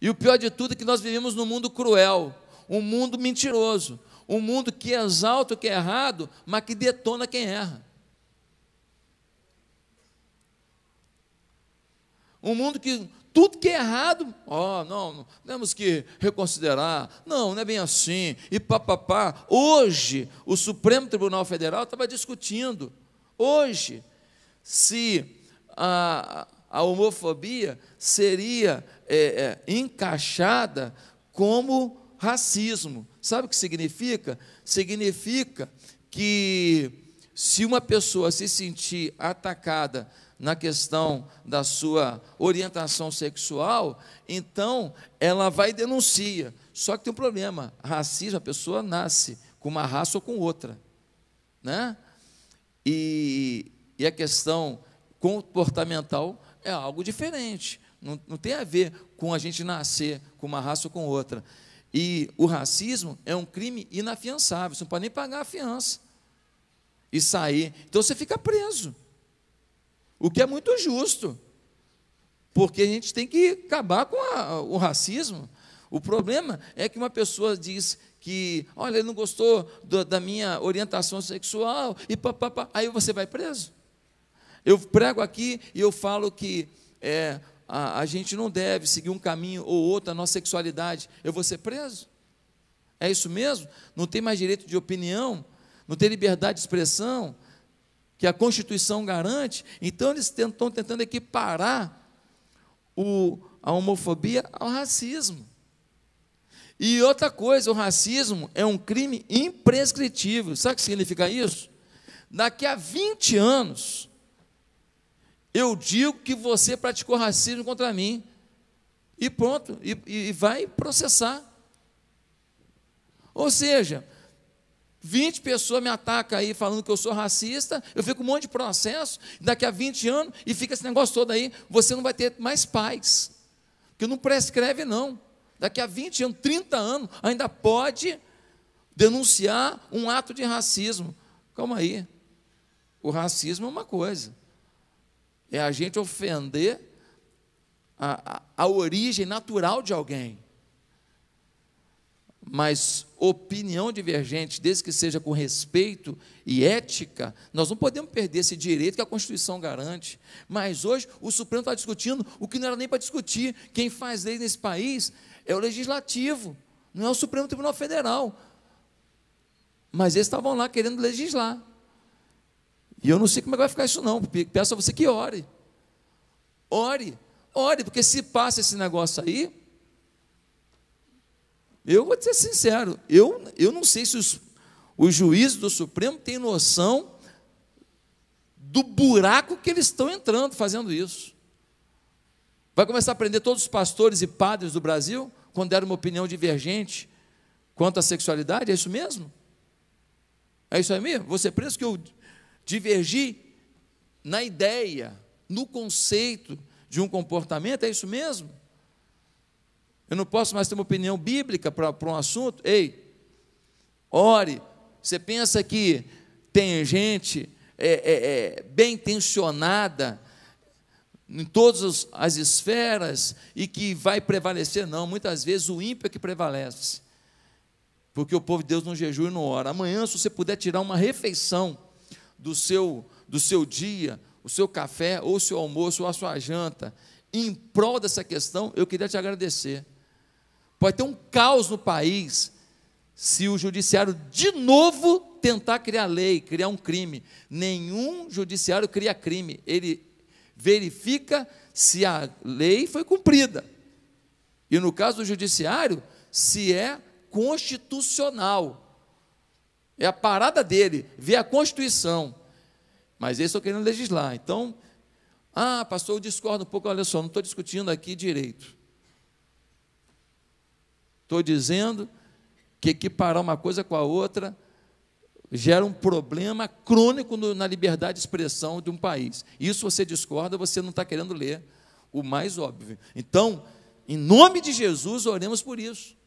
E o pior de tudo é que nós vivemos num mundo cruel, um mundo mentiroso, um mundo que exalta o que é errado, mas que detona quem erra. Um mundo que tudo que é errado, ó, oh, não, não, temos que reconsiderar, não, não é bem assim, e papapá. Hoje, o Supremo Tribunal Federal estava discutindo, hoje, se a, a homofobia seria é, é, encaixada como racismo. Sabe o que significa? Significa que se uma pessoa se sentir atacada na questão da sua orientação sexual, então ela vai e denuncia. Só que tem um problema: racismo, a pessoa nasce com uma raça ou com outra. Né? E, e a questão comportamental é algo diferente. Não, não tem a ver com a gente nascer com uma raça ou com outra. E o racismo é um crime inafiançável. Você não pode nem pagar a fiança e sair. Então você fica preso. O que é muito justo. Porque a gente tem que acabar com a, o racismo. O problema é que uma pessoa diz que, olha, ele não gostou do, da minha orientação sexual, e papapá, aí você vai preso. Eu prego aqui e eu falo que é, a, a, gente não deve seguir um caminho ou outro, a nossa sexualidade. Eu vou ser preso? É isso mesmo? Não tem mais direito de opinião? Não tem liberdade de expressão? Que a Constituição garante? Então eles estão tentando equiparar o, a homofobia ao racismo. E outra coisa, o racismo é um crime imprescritível. Sabe o que significa isso? Daqui a 20 anos, eu digo que você praticou racismo contra mim. E pronto, e, e vai processar. Ou seja, 20 pessoas me atacam aí falando que eu sou racista, eu fico com um monte de processo, daqui a 20 anos, e fica esse negócio todo aí, você não vai ter mais paz. Porque não prescreve, não. Daqui a 20 anos, 30 anos, ainda pode denunciar um ato de racismo. Calma aí. O racismo é uma coisa é a gente ofender a, a, a origem natural de alguém. Mas opinião divergente, desde que seja com respeito e ética, nós não podemos perder esse direito que a Constituição garante. Mas hoje o Supremo está discutindo o que não era nem para discutir. Quem faz lei nesse país é o Legislativo, não é o Supremo Tribunal Federal. Mas eles estavam lá querendo legislar. E eu não sei como é que vai ficar isso, não. Peço a você que ore. Ore, ore, porque se passa esse negócio aí, eu vou ser sincero, eu, eu não sei se os, os juízes do Supremo têm noção do buraco que eles estão entrando fazendo isso. Vai começar a prender todos os pastores e padres do Brasil quando deram uma opinião divergente quanto à sexualidade? É isso mesmo? É isso aí mesmo? Você preso que eu divergir na ideia, no conceito de um comportamento, é isso mesmo? Eu não posso mais ter uma opinião bíblica para, para um assunto? Ei, ore. Você pensa que tem gente é, é, é, bem intencionada em todas as esferas e que vai prevalecer? Não, muitas vezes o ímpio é que prevalece. Porque o povo de Deus não jejua e não ora. Amanhã, se você puder tirar uma refeição, do seu, do seu dia, o seu café, ou o seu almoço, ou a sua janta, em prol dessa questão, eu queria te agradecer. Pode ter um caos no país se o judiciário de novo tentar criar lei, criar um crime. Nenhum judiciário cria crime, ele verifica se a lei foi cumprida. E no caso do judiciário, se é constitucional. É a parada dele, vê a Constituição. Mas eles estão querendo legislar. Então, ah, pastor, eu discordo um pouco. Olha só, não estou discutindo aqui direito. Estou dizendo que equiparar uma coisa com a outra gera um problema crônico no, na liberdade de expressão de um país. Isso você discorda, você não está querendo ler o mais óbvio. Então, em nome de Jesus, oremos por isso.